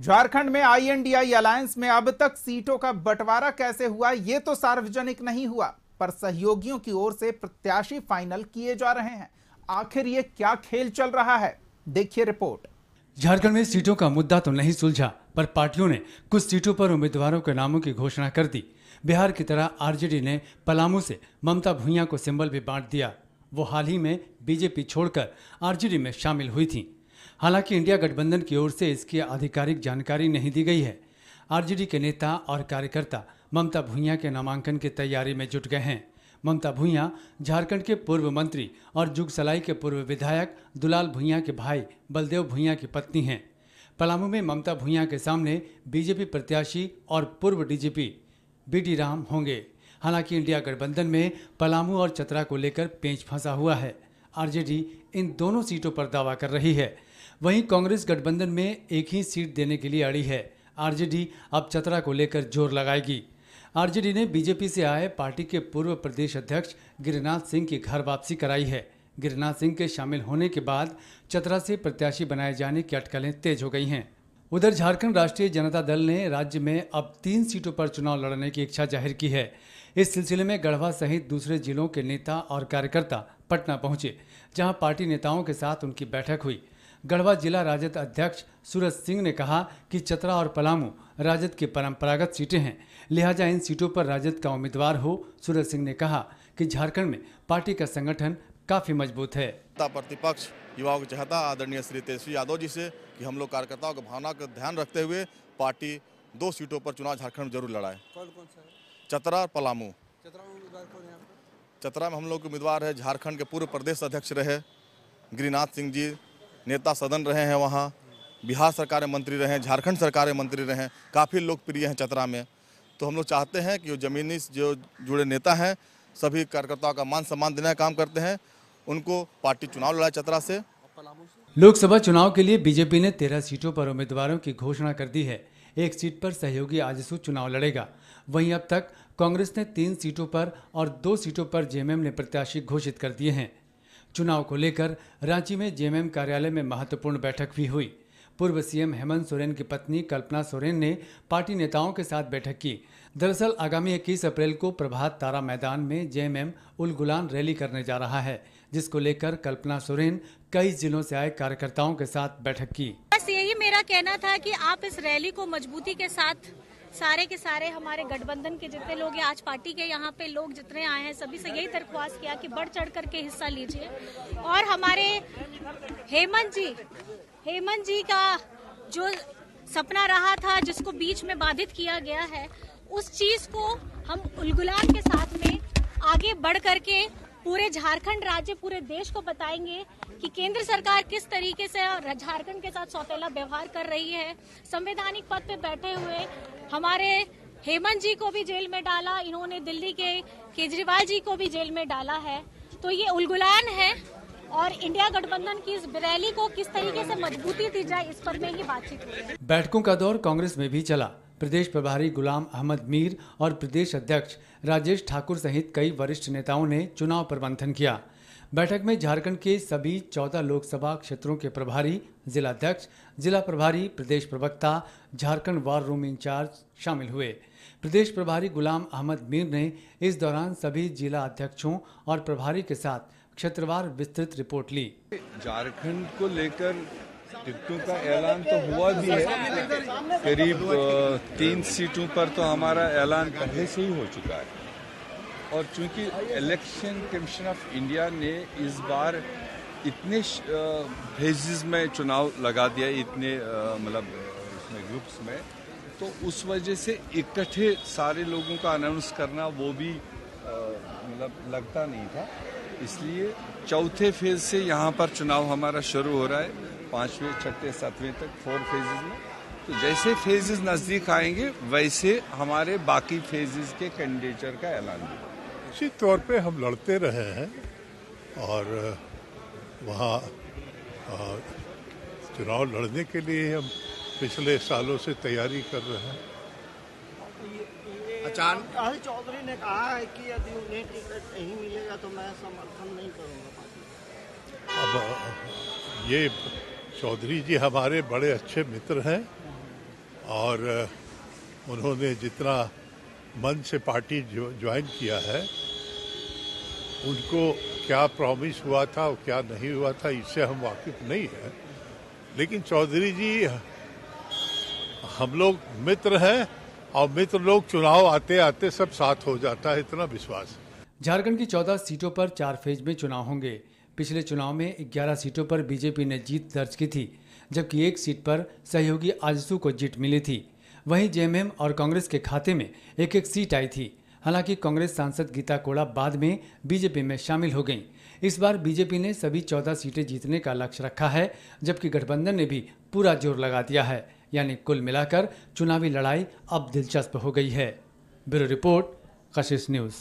झारखंड में INDI alliance में अब तक सीटों का बंटवारा कैसे हुआ ये तो सार्वजनिक नहीं हुआ पर सहयोगियों की ओर से प्रत्याशी फाइनल किए जा रहे हैं आखिर ये क्या खेल चल रहा है देखिए रिपोर्ट झारखंड में सीटों का मुद्दा तो नहीं सुलझा पर पार्टियों ने कुछ सीटों पर उम्मीदवारों के नामों की घोषणा कर दी बिहार की तरह आरजेडी ने पलामू से ममता भूया को सिंबल भी बांट दिया वो हाल ही में बीजेपी छोड़कर आरजेडी में शामिल हुई थी हालांकि इंडिया गठबंधन की ओर से इसकी आधिकारिक जानकारी नहीं दी गई है आरजेडी के नेता और कार्यकर्ता ममता भूया के नामांकन की तैयारी में जुट गए हैं ममता भुइया झारखंड के पूर्व मंत्री और जुगसलाई के पूर्व विधायक दुलाल भुइया के भाई बलदेव भुइया की पत्नी हैं पलामू में ममता भूया के सामने बीजेपी प्रत्याशी और पूर्व डीजीपी बीडी राम होंगे हालांकि इंडिया गठबंधन में पलामू और चतरा को लेकर पेंच फंसा हुआ है आरजेडी इन दोनों सीटों पर दावा कर रही है वहीं कांग्रेस गठबंधन में एक ही सीट देने के लिए अड़ी है आरजेडी अब चतरा को लेकर जोर लगाएगी आरजेडी ने बीजेपी से आए पार्टी के पूर्व प्रदेश अध्यक्ष गिरिनाथ सिंह की घर वापसी कराई है गिरिनाथ सिंह के शामिल होने के बाद चतरा से प्रत्याशी बनाए जाने की अटकलें तेज हो गई हैं उधर झारखंड राष्ट्रीय जनता दल ने राज्य में अब तीन सीटों पर चुनाव लड़ने की इच्छा जाहिर की है इस सिलसिले में गढ़वा सहित दूसरे जिलों के नेता और कार्यकर्ता पटना पहुंचे जहां पार्टी नेताओं के साथ उनकी बैठक हुई गढ़वा जिला राजद अध्यक्ष सूरज सिंह ने कहा कि चतरा और पलामू राजद की परंपरागत सीटें हैं लिहाजा इन सीटों पर राजद का उम्मीदवार हो सूरज सिंह ने कहा कि झारखंड में पार्टी का संगठन काफी मजबूत है प्रतिपक्ष युवाओं को चाहता आदरणीय श्री तेजस्वी यादव जी से कि हम लोग कार्यकर्ताओं की भावना का ध्यान रखते हुए पार्टी दो सीटों पर चुनाव झारखंड में जरूर लड़ाए चतरा और पलामू चतरा में हम लोग उम्मीदवार है झारखंड के पूर्व प्रदेश अध्यक्ष रहे गिरिनाथ सिंह जी नेता सदन रहे हैं वहाँ बिहार सरकार में मंत्री रहे हैं झारखंड सरकार में मंत्री रहे हैं काफ़ी लोकप्रिय हैं चतरा में तो हम लोग चाहते हैं कि जो जमीनी जो जुड़े नेता हैं सभी कार्यकर्ताओं का मान सम्मान देने का काम करते हैं उनको पार्टी चुनाव लड़ा चतरा से लोकसभा चुनाव के लिए बीजेपी ने तेरह सीटों पर उम्मीदवारों की घोषणा कर दी है एक सीट पर सहयोगी आजसू चुनाव लड़ेगा वहीं अब तक कांग्रेस ने तीन सीटों पर और दो सीटों पर जेएमएम ने प्रत्याशी घोषित कर दिए हैं चुनाव को लेकर रांची में जेएमएम कार्यालय में महत्वपूर्ण बैठक भी हुई पूर्व सीएम हेमंत सोरेन की पत्नी कल्पना सोरेन ने पार्टी नेताओं के साथ बैठक की दरअसल आगामी 21 अप्रैल को प्रभात तारा मैदान में जेएमएम उल रैली करने जा रहा है जिसको लेकर कल्पना सोरेन कई जिलों से आए कार्यकर्ताओं के साथ बैठक की बस यही मेरा कहना था कि आप इस रैली को मजबूती के साथ सारे के सारे हमारे गठबंधन के जितने लोग हैं आज पार्टी के यहाँ पे लोग जितने आए हैं सभी से यही दरख्वास्त किया कि बढ़ चढ़ करके हिस्सा लीजिए और हमारे हेमंत जी हेमंत जी का जो सपना रहा था जिसको बीच में बाधित किया गया है उस चीज को हम उलगुलाब के साथ में आगे बढ़ करके पूरे झारखंड राज्य पूरे देश को बताएंगे कि केंद्र सरकार किस तरीके से झारखंड के साथ सौतेला व्यवहार कर रही है संवैधानिक पद पे बैठे हुए हमारे हेमंत जी को भी जेल में डाला इन्होंने दिल्ली के केजरीवाल जी को भी जेल में डाला है तो ये उलगुलान है और इंडिया गठबंधन की इस रैली को किस तरीके से मजबूती दी जाए इस पर में ही बातचीत बैठकों का दौर कांग्रेस में भी चला प्रदेश प्रभारी गुलाम अहमद मीर और प्रदेश अध्यक्ष राजेश ठाकुर सहित कई वरिष्ठ नेताओं ने चुनाव प्रबंधन किया बैठक में झारखंड के सभी चौदह लोकसभा क्षेत्रों के प्रभारी जिलाध्यक्ष जिला प्रभारी प्रदेश प्रवक्ता झारखंड वार रूम इंचार्ज शामिल हुए प्रदेश प्रभारी गुलाम अहमद मीर ने इस दौरान सभी जिला अध्यक्षों और प्रभारी के साथ क्षेत्रवार विस्तृत रिपोर्ट ली झारखंड को लेकर टिकटों का ऐलान तो हुआ भी है करीब तीन सीटों पर तो हमारा ऐलान पहले से ही हो चुका है और चूंकि इलेक्शन कमीशन ऑफ इंडिया ने इस बार इतने भेजिस में चुनाव लगा दिया इतने मतलब इसमें ग्रुप्स में तो उस वजह से इकट्ठे सारे लोगों का अनाउंस करना वो भी मतलब लगता नहीं था इसलिए चौथे फेज से यहाँ पर चुनाव हमारा शुरू हो रहा है पाँचवें छठे सातवें तक फोर फेजेज में तो जैसे फेजेज नज़दीक आएंगे वैसे हमारे बाकी फेजेज के कैंडिडेचर का ऐलान होगा निश्चित तौर पे हम लड़ते रहे हैं और वहाँ चुनाव लड़ने के लिए हम पिछले सालों से तैयारी कर रहे हैं अचानक चौधरी ने कहा है कि यदि उन्हें टिकट नहीं मिलेगा तो मैं समर्थन नहीं करूंगा अब ये चौधरी जी हमारे बड़े अच्छे मित्र हैं और उन्होंने जितना मन से पार्टी ज्वाइन किया है उनको क्या प्रॉमिस हुआ था और क्या नहीं हुआ था इससे हम वाकिफ नहीं हैं लेकिन चौधरी जी हम लोग मित्र हैं और मित्र लोग चुनाव आते आते सब साथ हो जाता है इतना विश्वास झारखंड की चौदह सीटों पर चार फेज में चुनाव होंगे पिछले चुनाव में 11 सीटों पर बीजेपी ने जीत दर्ज की थी जबकि एक सीट पर सहयोगी आजसू को जीत मिली थी वहीं जेएमएम और कांग्रेस के खाते में एक एक सीट आई थी हालांकि कांग्रेस सांसद गीता कोड़ा बाद में बीजेपी में शामिल हो गईं। इस बार बीजेपी ने सभी चौदह सीटें जीतने का लक्ष्य रखा है जबकि गठबंधन ने भी पूरा जोर लगा दिया है यानी कुल मिलाकर चुनावी लड़ाई अब दिलचस्प हो गई है ब्यूरो रिपोर्ट कशिश न्यूज